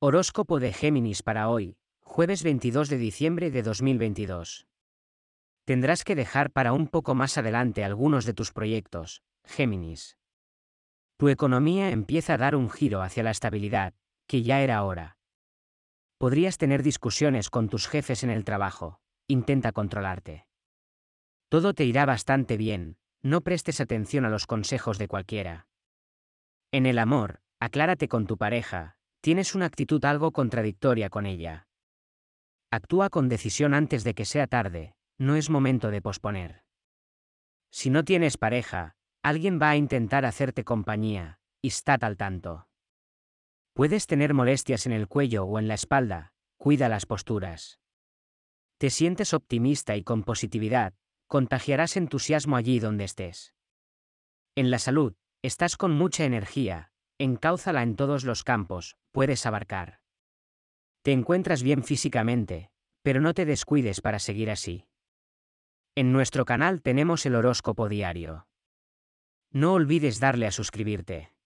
Horóscopo de Géminis para hoy, jueves 22 de diciembre de 2022. Tendrás que dejar para un poco más adelante algunos de tus proyectos, Géminis. Tu economía empieza a dar un giro hacia la estabilidad, que ya era hora. Podrías tener discusiones con tus jefes en el trabajo, intenta controlarte. Todo te irá bastante bien, no prestes atención a los consejos de cualquiera. En el amor, aclárate con tu pareja, Tienes una actitud algo contradictoria con ella. Actúa con decisión antes de que sea tarde, no es momento de posponer. Si no tienes pareja, alguien va a intentar hacerte compañía, y está al tanto. Puedes tener molestias en el cuello o en la espalda, cuida las posturas. Te sientes optimista y con positividad, contagiarás entusiasmo allí donde estés. En la salud, estás con mucha energía, Encáuzala en todos los campos, puedes abarcar. Te encuentras bien físicamente, pero no te descuides para seguir así. En nuestro canal tenemos el horóscopo diario. No olvides darle a suscribirte.